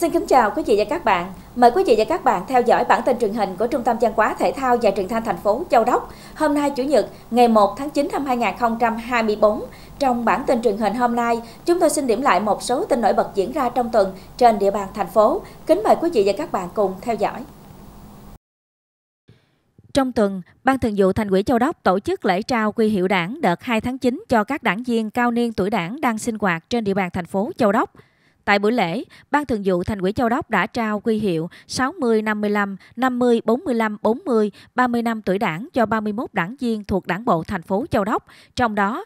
Xin kính chào quý vị và các bạn. Mời quý vị và các bạn theo dõi bản tin truyền hình của Trung tâm Văn hóa Thể thao và Truyền thanh thành phố Châu Đốc. Hôm nay Chủ nhật, ngày 1 tháng 9 năm 2024. Trong bản tin truyền hình hôm nay, chúng tôi xin điểm lại một số tin nổi bật diễn ra trong tuần trên địa bàn thành phố. Kính mời quý vị và các bạn cùng theo dõi. Trong tuần, Ban Thường vụ Thành ủy Châu Đốc tổ chức lễ trao quy hiệu đảng đợt 2 tháng 9 cho các đảng viên cao niên tuổi đảng đang sinh hoạt trên địa bàn thành phố Châu Đốc – Tại buổi lễ, Ban Thường vụ Thành ủy Châu Đốc đã trao quy hiệu 60, 55, 50, 45, 40, 30 năm tuổi đảng cho 31 đảng viên thuộc Đảng bộ thành phố Châu Đốc, trong đó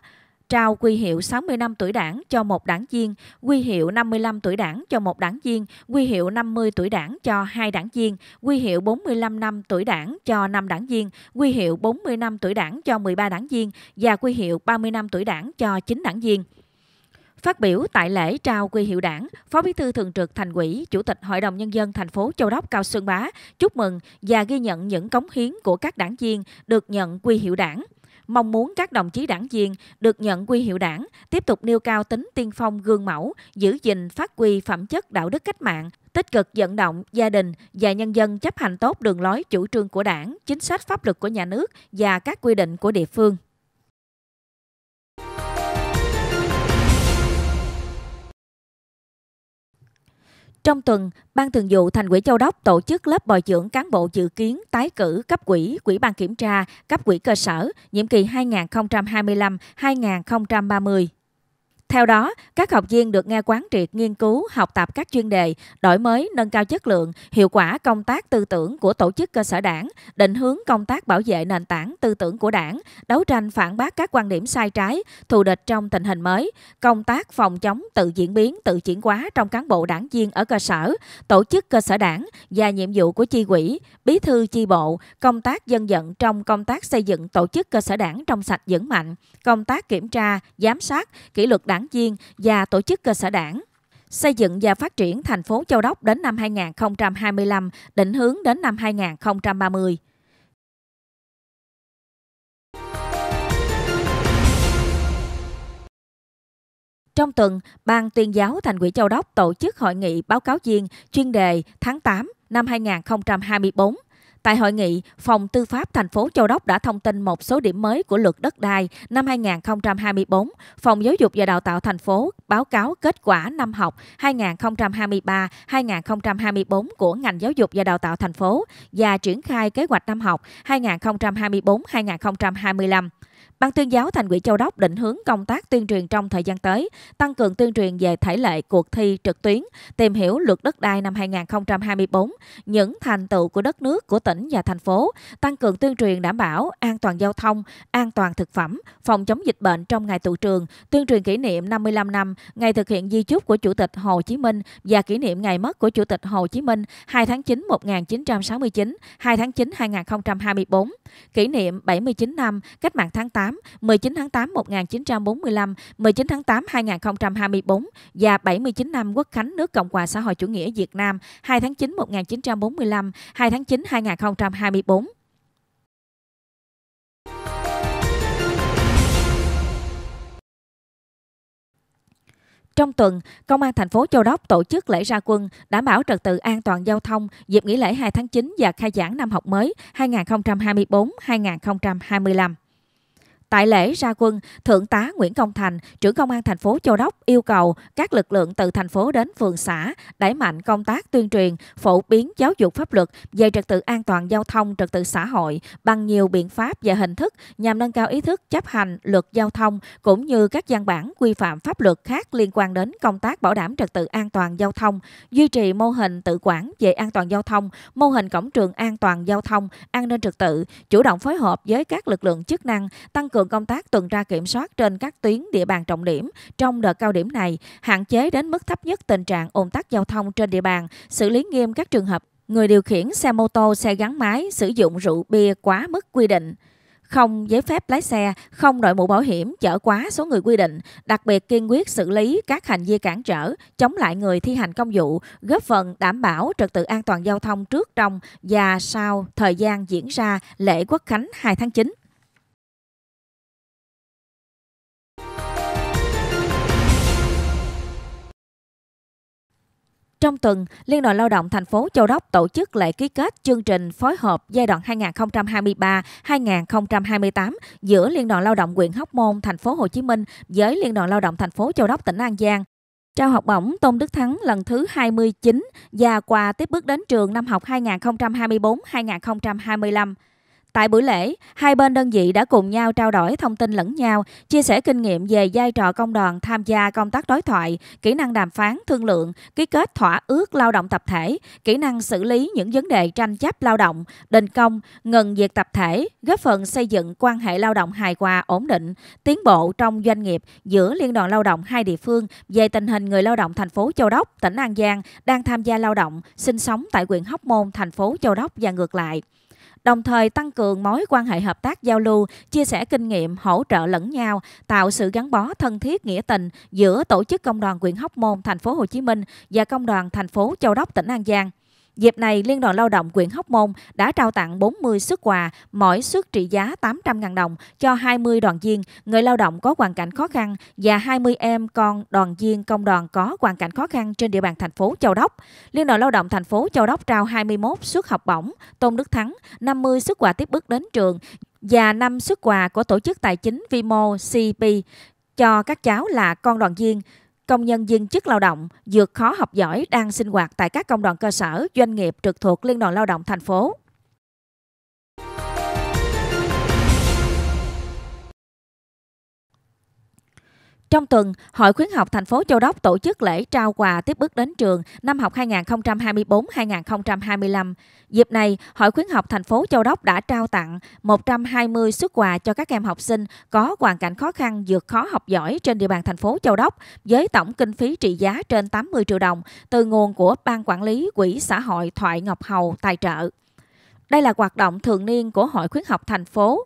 trao quy hiệu 60 năm tuổi đảng cho một đảng viên, quy hiệu 55 tuổi đảng cho một đảng viên, quy hiệu 50 tuổi đảng cho hai đảng viên, quy hiệu 45 năm tuổi đảng cho năm đảng viên, quy hiệu 40 năm tuổi đảng cho 13 đảng viên và quy hiệu 30 năm tuổi đảng cho 9 đảng viên. Phát biểu tại lễ trao quy hiệu đảng, Phó Bí thư Thường trực Thành ủy, Chủ tịch Hội đồng Nhân dân thành phố Châu Đốc Cao sơn Bá chúc mừng và ghi nhận những cống hiến của các đảng viên được nhận quy hiệu đảng mong muốn các đồng chí đảng viên được nhận quy hiệu đảng, tiếp tục nêu cao tính tiên phong gương mẫu, giữ gìn phát huy phẩm chất đạo đức cách mạng, tích cực vận động gia đình và nhân dân chấp hành tốt đường lối chủ trương của đảng, chính sách pháp luật của nhà nước và các quy định của địa phương. Trong tuần, Ban Thường vụ Thành ủy Châu Đốc tổ chức lớp bồi dưỡng cán bộ dự kiến tái cử cấp quỹ, quỹ ban kiểm tra, cấp quỹ cơ sở, nhiệm kỳ 2025-2030. Theo đó, các học viên được nghe quán triệt nghiên cứu, học tập các chuyên đề, đổi mới, nâng cao chất lượng, hiệu quả công tác tư tưởng của tổ chức cơ sở đảng, định hướng công tác bảo vệ nền tảng tư tưởng của đảng, đấu tranh phản bác các quan điểm sai trái, thù địch trong tình hình mới, công tác phòng chống tự diễn biến, tự chuyển hóa trong cán bộ đảng viên ở cơ sở, tổ chức cơ sở đảng và nhiệm vụ của chi quỹ, bí thư chi bộ, công tác dân vận trong công tác xây dựng tổ chức cơ sở đảng trong sạch vững mạnh, công tác kiểm tra, giám sát, kỷ luật đảng đảng viên và tổ chức cơ sở đảng. Xây dựng và phát triển thành phố Châu Đốc đến năm 2025, định hướng đến năm 2030. Trong tuần, Ban tuyên giáo Thành ủy Châu Đốc tổ chức hội nghị báo cáo viên chuyên đề tháng 8 năm 2024 Tại hội nghị, Phòng Tư pháp thành phố Châu Đốc đã thông tin một số điểm mới của luật đất đai năm 2024. Phòng Giáo dục và Đào tạo thành phố báo cáo kết quả năm học 2023-2024 của ngành giáo dục và đào tạo thành phố và triển khai kế hoạch năm học 2024-2025. Ban tuyên giáo Thành ủy Châu Đốc định hướng công tác tuyên truyền trong thời gian tới, tăng cường tuyên truyền về thể lệ cuộc thi trực tuyến, tìm hiểu luật đất đai năm 2024, những thành tựu của đất nước, của tỉnh và thành phố, tăng cường tuyên truyền đảm bảo an toàn giao thông, an toàn thực phẩm, phòng chống dịch bệnh trong ngày tụ trường, tuyên truyền kỷ niệm 55 năm ngày thực hiện di chúc của Chủ tịch Hồ Chí Minh và kỷ niệm ngày mất của Chủ tịch Hồ Chí Minh 2 tháng 9 1969, 2 tháng 9 2024, kỷ niệm 79 năm Cách mạng tháng 8 8, 19 tháng 8 1945, 19 tháng 8 2024 và 79 năm Quốc khánh nước Cộng hòa xã hội chủ nghĩa Việt Nam 2 tháng 9 1945, 2 tháng 9 2024. Trong tuần, Công an thành phố Châu Đốc tổ chức lễ ra quân đảm bảo trật tự an toàn giao thông dịp nghỉ lễ 2 tháng 9 và khai giảng năm học mới 2024-2025. Tại lễ ra quân, Thượng tá Nguyễn Công Thành, trưởng công an thành phố Châu Đốc yêu cầu các lực lượng từ thành phố đến phường xã đẩy mạnh công tác tuyên truyền, phổ biến giáo dục pháp luật về trật tự an toàn giao thông, trật tự xã hội bằng nhiều biện pháp và hình thức nhằm nâng cao ý thức chấp hành luật giao thông cũng như các văn bản quy phạm pháp luật khác liên quan đến công tác bảo đảm trật tự an toàn giao thông, duy trì mô hình tự quản về an toàn giao thông, mô hình cổng trường an toàn giao thông, an ninh trật tự, chủ động phối hợp với các lực lượng chức năng tăng cường cường công tác tuần tra kiểm soát trên các tuyến địa bàn trọng điểm trong đợt cao điểm này, hạn chế đến mức thấp nhất tình trạng ồn tắc giao thông trên địa bàn, xử lý nghiêm các trường hợp người điều khiển xe mô tô, xe gắn máy sử dụng rượu bia quá mức quy định không giấy phép lái xe, không đội mũ bảo hiểm, chở quá số người quy định, đặc biệt kiên quyết xử lý các hành vi cản trở, chống lại người thi hành công vụ, góp phần đảm bảo trật tự an toàn giao thông trước, trong và sau thời gian diễn ra lễ Quốc khánh 2 tháng 9. Trong tuần, Liên đoàn Lao động thành phố Châu Đốc tổ chức lễ ký kết chương trình phối hợp giai đoạn 2023-2028 giữa Liên đoàn Lao động huyện Hóc Môn, thành phố Hồ Chí Minh với Liên đoàn Lao động thành phố Châu Đốc tỉnh An Giang. Trao học bổng Tôn Đức Thắng lần thứ 29 và quà tiếp bước đến trường năm học 2024-2025. Tại buổi lễ, hai bên đơn vị đã cùng nhau trao đổi thông tin lẫn nhau, chia sẻ kinh nghiệm về vai trò công đoàn tham gia công tác đối thoại, kỹ năng đàm phán, thương lượng, ký kết thỏa ước lao động tập thể, kỹ năng xử lý những vấn đề tranh chấp lao động, đình công, ngừng việc tập thể, góp phần xây dựng quan hệ lao động hài hòa, ổn định, tiến bộ trong doanh nghiệp giữa Liên đoàn Lao động hai địa phương về tình hình người lao động thành phố Châu Đốc, tỉnh An Giang đang tham gia lao động, sinh sống tại huyện Hóc Môn, thành phố Châu Đốc và ngược lại đồng thời tăng cường mối quan hệ hợp tác giao lưu, chia sẻ kinh nghiệm, hỗ trợ lẫn nhau, tạo sự gắn bó thân thiết nghĩa tình giữa tổ chức công đoàn huyện Hóc Môn thành phố Hồ Chí Minh và công đoàn thành phố Châu Đốc tỉnh An Giang. Dịp này, Liên đoàn Lao động quyện Hóc Môn đã trao tặng 40 xuất quà, mỗi xuất trị giá 800.000 đồng cho 20 đoàn viên, người lao động có hoàn cảnh khó khăn và 20 em con đoàn viên công đoàn có hoàn cảnh khó khăn trên địa bàn thành phố Châu Đốc. Liên đoàn Lao động thành phố Châu Đốc trao 21 suất học bổng Tôn Đức Thắng, 50 suất quà tiếp bước đến trường và 5 suất quà của tổ chức tài chính Vimo CP cho các cháu là con đoàn viên, Công nhân viên chức lao động, vượt khó học giỏi đang sinh hoạt tại các công đoàn cơ sở, doanh nghiệp trực thuộc Liên đoàn Lao động thành phố. Trong tuần, Hội khuyến học thành phố Châu Đốc tổ chức lễ trao quà tiếp bước đến trường năm học 2024-2025. Dịp này, Hội khuyến học thành phố Châu Đốc đã trao tặng 120 xuất quà cho các em học sinh có hoàn cảnh khó khăn vượt khó học giỏi trên địa bàn thành phố Châu Đốc với tổng kinh phí trị giá trên 80 triệu đồng từ nguồn của Ban Quản lý Quỹ xã hội Thoại Ngọc Hầu tài trợ. Đây là hoạt động thường niên của Hội khuyến học thành phố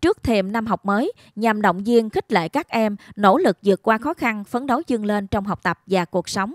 trước thềm năm học mới nhằm động viên khích lệ các em nỗ lực vượt qua khó khăn, phấn đấu dương lên trong học tập và cuộc sống.